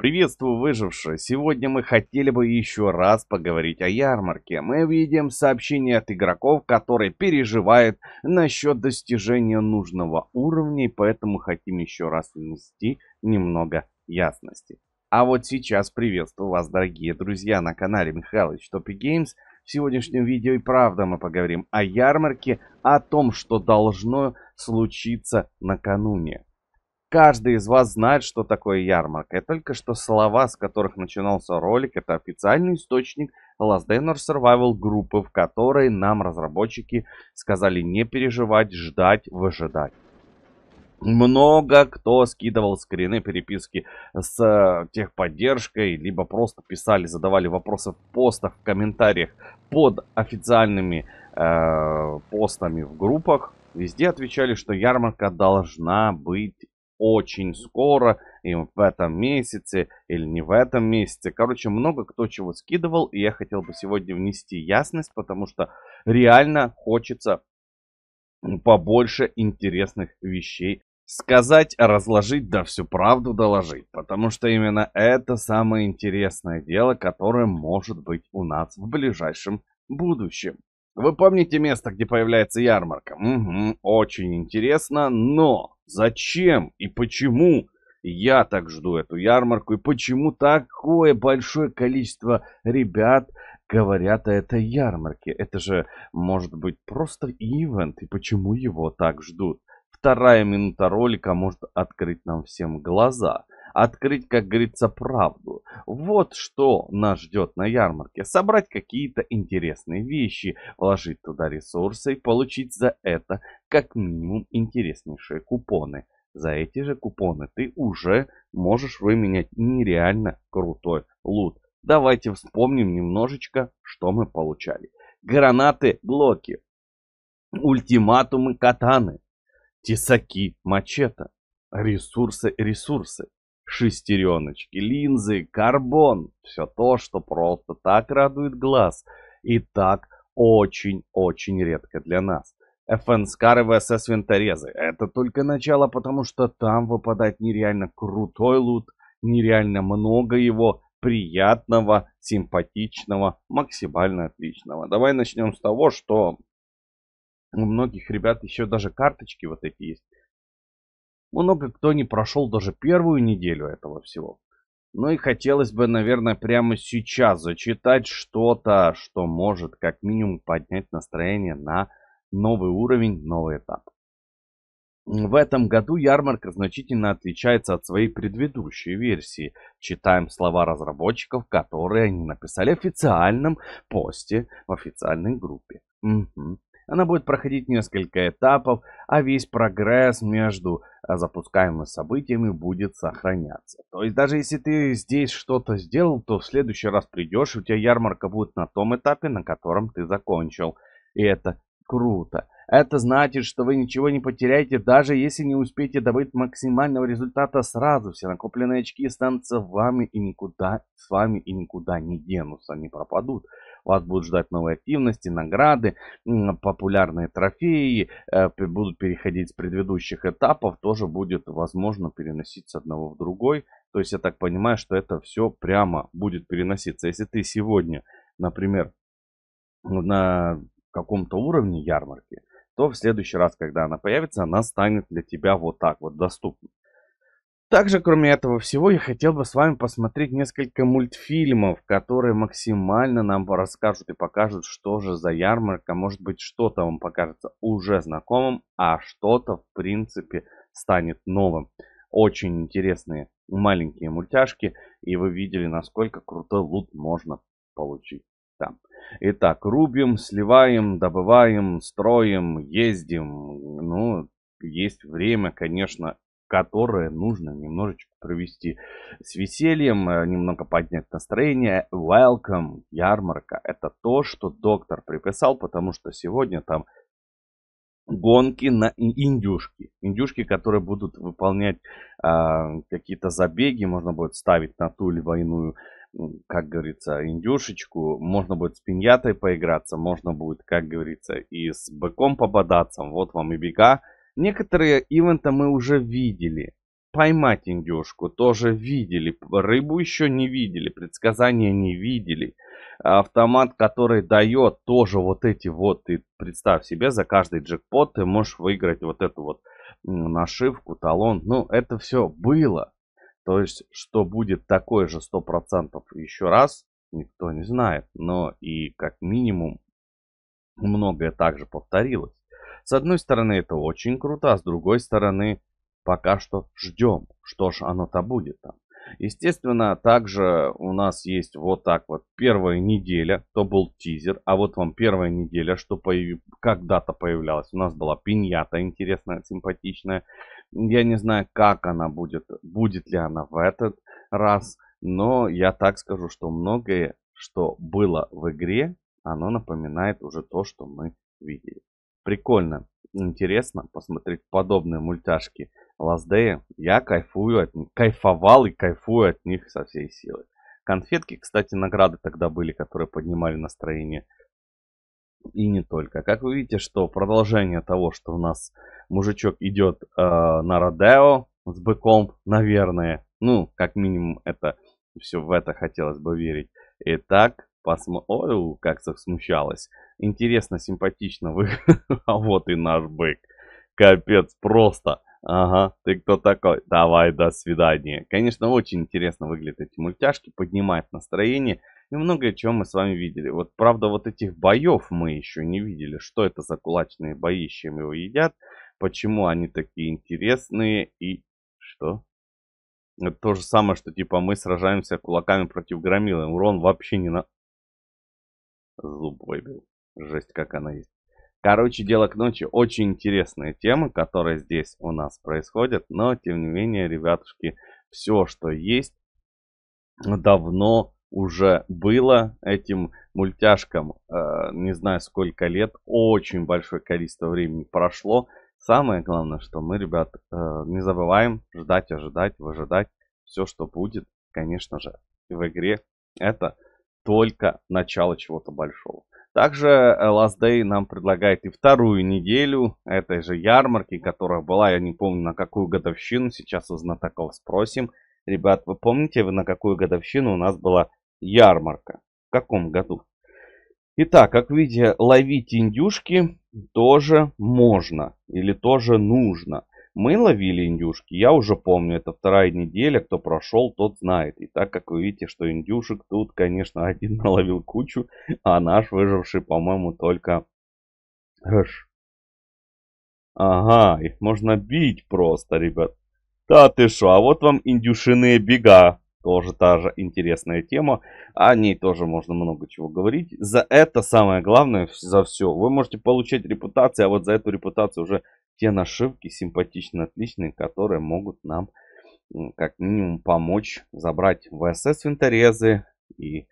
Приветствую выжившие. Сегодня мы хотели бы еще раз поговорить о ярмарке. Мы видим сообщение от игроков, которые переживают насчет достижения нужного уровня, и поэтому хотим еще раз внести немного ясности. А вот сейчас приветствую вас, дорогие друзья, на канале Михайлович Топи Геймс. В сегодняшнем видео и правда мы поговорим о ярмарке, о том, что должно случиться накануне каждый из вас знает, что такое ярмарка. И только что слова, с которых начинался ролик, это официальный источник Last Dinner Survival группы, в которой нам разработчики сказали не переживать, ждать, выжидать. Много кто скидывал скрины переписки с э, техподдержкой, либо просто писали, задавали вопросы в постах, в комментариях под официальными э, постами в группах. Везде отвечали, что ярмарка должна быть очень скоро, и в этом месяце, или не в этом месяце. Короче, много кто чего скидывал, и я хотел бы сегодня внести ясность, потому что реально хочется побольше интересных вещей сказать, разложить, да всю правду доложить. Потому что именно это самое интересное дело, которое может быть у нас в ближайшем будущем. Вы помните место, где появляется ярмарка? Угу, очень интересно, но Зачем и почему я так жду эту ярмарку и почему такое большое количество ребят говорят о этой ярмарке? Это же может быть просто ивент, и почему его так ждут? Вторая минута ролика может открыть нам всем глаза – открыть, как говорится, правду. Вот что нас ждет на ярмарке. Собрать какие-то интересные вещи, вложить туда ресурсы и получить за это как минимум интереснейшие купоны. За эти же купоны ты уже можешь выменять нереально крутой лут. Давайте вспомним немножечко, что мы получали. Гранаты, блоки, ультиматумы, катаны, тесаки, мачете, ресурсы, ресурсы шестереночки, линзы, карбон. Все то, что просто так радует глаз и так очень-очень редко для нас. ФНСКАР и ВСС винторезы. Это только начало, потому что там выпадает нереально крутой лут, нереально много его приятного, симпатичного, максимально отличного. Давай начнем с того, что у многих ребят еще даже карточки вот эти есть. Много кто не прошел даже первую неделю этого всего. Ну и хотелось бы, наверное, прямо сейчас зачитать что-то, что может как минимум поднять настроение на новый уровень, новый этап. В этом году ярмарка значительно отличается от своей предыдущей версии. Читаем слова разработчиков, которые они написали в официальном посте в официальной группе. Угу. Она будет проходить несколько этапов, а весь прогресс между э, запускаемыми событиями будет сохраняться. То есть даже если ты здесь что-то сделал, то в следующий раз придешь, у тебя ярмарка будет на том этапе, на котором ты закончил. И это круто. Это значит, что вы ничего не потеряете, даже если не успеете добыть максимального результата сразу. Все накопленные очки останутся вами и никуда, с вами и никуда не денутся, не пропадут. Вас будут ждать новые активности, награды, популярные трофеи, э, будут переходить с предыдущих этапов, тоже будет возможно переносить с одного в другой. То есть я так понимаю, что это все прямо будет переноситься. Если ты сегодня, например, на каком-то уровне ярмарки, то в следующий раз, когда она появится, она станет для тебя вот так вот доступна. Также, кроме этого всего, я хотел бы с вами посмотреть несколько мультфильмов, которые максимально нам расскажут и покажут, что же за ярмарка. Может быть, что-то вам покажется уже знакомым, а что-то, в принципе, станет новым. Очень интересные маленькие мультяшки, и вы видели, насколько круто лут можно получить там. Итак, рубим, сливаем, добываем, строим, ездим. Ну, есть время, конечно, которое нужно немножечко провести с весельем, э, немного поднять настроение. Welcome, ярмарка. Это то, что доктор приписал, потому что сегодня там гонки на индюшки. Индюшки, которые будут выполнять э, какие-то забеги, можно будет ставить на ту или иную, как говорится, индюшечку. Можно будет с пиньятой поиграться, можно будет, как говорится, и с быком пободаться. Вот вам и бега Некоторые ивенты мы уже видели. Поймать индюшку тоже видели. Рыбу еще не видели. Предсказания не видели. Автомат, который дает тоже вот эти вот. Ты представь себе, за каждый джекпот ты можешь выиграть вот эту вот нашивку, талон. Ну, это все было. То есть, что будет такое же 100% еще раз, никто не знает. Но и как минимум многое также повторилось. С одной стороны, это очень круто, а с другой стороны, пока что ждем, что ж оно-то будет там. Естественно, также у нас есть вот так вот первая неделя, то был тизер, а вот вам первая неделя, что появ... когда-то появлялась. У нас была пиньята интересная, симпатичная. Я не знаю, как она будет, будет ли она в этот раз, но я так скажу, что многое, что было в игре, оно напоминает уже то, что мы видели прикольно, интересно посмотреть подобные мультяшки Лаздея. Я кайфую от них, кайфовал и кайфую от них со всей силы. Конфетки, кстати, награды тогда были, которые поднимали настроение. И не только. Как вы видите, что продолжение того, что у нас мужичок идет э, на Родео с быком, наверное. Ну, как минимум, это все в это хотелось бы верить. Итак, Посмо... Ой, как засмущалась. Интересно, симпатично вы. а вот и наш бык. Капец, просто. Ага, ты кто такой? Давай, до свидания. Конечно, очень интересно выглядят эти мультяшки, поднимает настроение. И многое чего мы с вами видели. Вот, правда, вот этих боев мы еще не видели. Что это за кулачные бои, с чем его едят? Почему они такие интересные и... Что? Это то же самое, что типа мы сражаемся кулаками против громилы. Урон вообще не на... Зуб выбил. Жесть, как она есть. Короче, дело к ночи. Очень интересная тема, которая здесь у нас происходит. Но, тем не менее, ребятушки, все, что есть, давно уже было этим мультяшкам. Э, не знаю, сколько лет. Очень большое количество времени прошло. Самое главное, что мы, ребят, э, не забываем ждать, ожидать, выжидать. Все, что будет, конечно же, в игре. Это только начало чего-то большого. Также э, Last Day нам предлагает и вторую неделю этой же ярмарки, которая была, я не помню, на какую годовщину, сейчас у знатоков спросим. Ребят, вы помните, вы на какую годовщину у нас была ярмарка? В каком году? Итак, как видите, ловить индюшки тоже можно или тоже нужно. Мы ловили индюшки, я уже помню, это вторая неделя, кто прошел, тот знает. И так как вы видите, что индюшек тут, конечно, один наловил кучу, а наш выживший, по-моему, только... Эш. Ага, их можно бить просто, ребят. Да ты шо, а вот вам индюшиные бега. Тоже та же интересная тема. О ней тоже можно много чего говорить. За это самое главное, за все. Вы можете получать репутацию, а вот за эту репутацию уже те нашивки симпатичные, отличные, которые могут нам как минимум помочь забрать ВСС винторезы и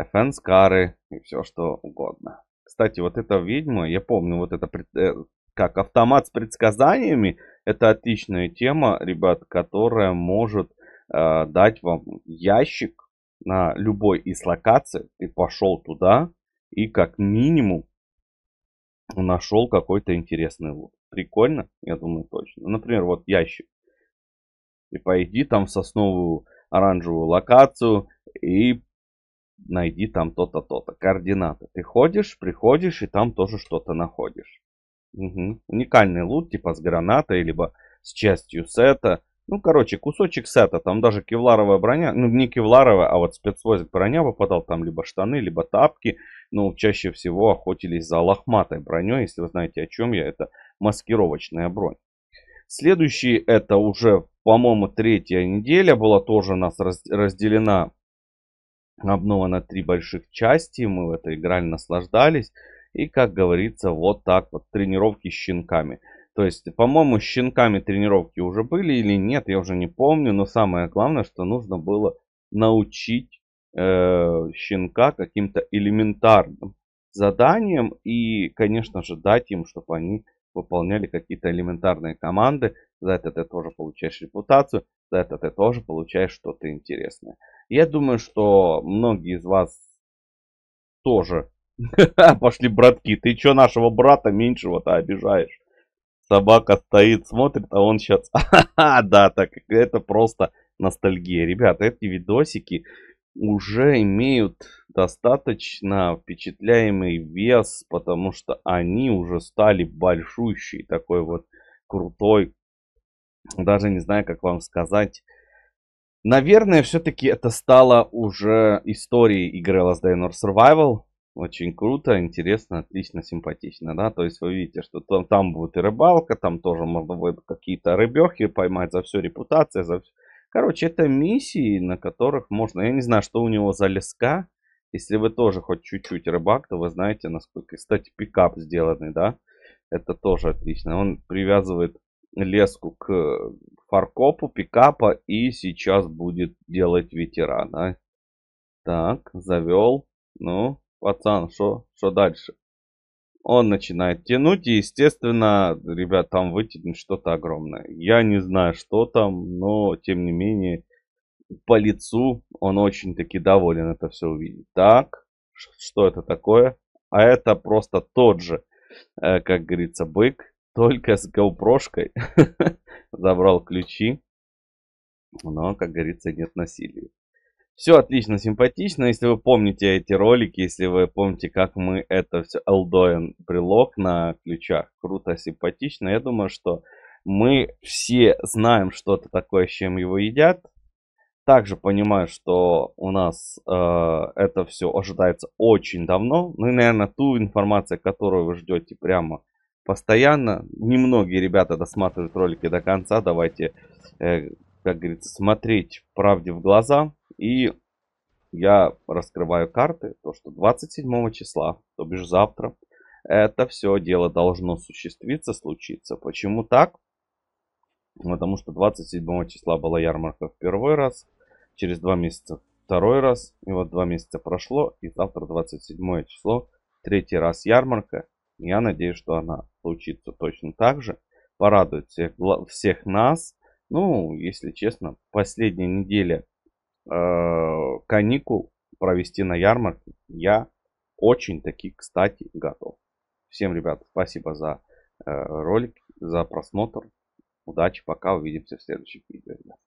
FN скары и все что угодно. Кстати, вот это ведьма, я помню, вот это э, как автомат с предсказаниями, это отличная тема, ребят, которая может э, дать вам ящик на любой из локаций. Ты пошел туда и как минимум нашел какой-то интересный лут прикольно, я думаю, точно. Ну, например, вот ящик. И пойди там в сосновую оранжевую локацию и найди там то-то, то-то. Координаты. Ты ходишь, приходишь и там тоже что-то находишь. Угу. Уникальный лут, типа с гранатой, либо с частью сета. Ну, короче, кусочек сета, там даже кевларовая броня, ну, не кевларовая, а вот спецвозик броня попадал, там либо штаны, либо тапки. Ну, чаще всего охотились за лохматой броней, если вы знаете, о чем я. Это маскировочная бронь. Следующий это уже, по-моему, третья неделя была тоже у нас разделена обнова на три больших части. Мы в это играли, наслаждались. И, как говорится, вот так вот тренировки с щенками. То есть, по-моему, с щенками тренировки уже были или нет, я уже не помню. Но самое главное, что нужно было научить э, щенка каким-то элементарным заданиям. И, конечно же, дать им, чтобы они выполняли какие-то элементарные команды. За это ты тоже получаешь репутацию, за это ты тоже получаешь что-то интересное. Я думаю, что многие из вас тоже пошли братки. Ты что нашего брата меньшего-то обижаешь? Собака стоит, смотрит, а он сейчас... да, так это просто ностальгия. Ребята, эти видосики уже имеют достаточно впечатляемый вес, потому что они уже стали большущей, такой вот крутой, даже не знаю, как вам сказать. Наверное, все-таки это стало уже историей игры Last Day Nor Survival. Очень круто, интересно, отлично, симпатично, да? То есть вы видите, что там, там будет и рыбалка, там тоже можно будет какие-то рыбехи поймать за всю репутацию, за все Короче, это миссии, на которых можно... Я не знаю, что у него за леска. Если вы тоже хоть чуть-чуть рыбак, то вы знаете, насколько... Кстати, пикап сделанный, да? Это тоже отлично. Он привязывает леску к фаркопу пикапа и сейчас будет делать ветерана. Так, завел. Ну, пацан, что дальше? Он начинает тянуть, и, естественно, ребят, там вытянет что-то огромное. Я не знаю, что там, но, тем не менее, по лицу он очень-таки доволен это все увидеть. Так, что это такое? А это просто тот же, э, как говорится, бык, только с гоупрошкой. Забрал ключи, но, как говорится, нет насилия. Все отлично, симпатично. Если вы помните эти ролики, если вы помните, как мы это все алдоем брелок на ключах, круто, симпатично. Я думаю, что мы все знаем что это такое, с чем его едят. Также понимаю, что у нас э, это все ожидается очень давно. Ну и, наверное, ту информацию, которую вы ждете прямо постоянно. Немногие ребята досматривают ролики до конца. Давайте, э, как говорится, смотреть правде в глаза. И я раскрываю карты, то что 27 числа, то бишь завтра, это все дело должно существиться, случиться. Почему так? Потому что 27 числа была ярмарка в первый раз, через два месяца второй раз, и вот два месяца прошло, и завтра 27 число, третий раз ярмарка. Я надеюсь, что она случится точно так же, порадует всех, всех нас. Ну, если честно, последняя неделя э, каникул провести на ярмарке, я очень таки, кстати, готов. Всем, ребят, спасибо за э, ролик, за просмотр. Удачи, пока, увидимся в следующих видео, ребят.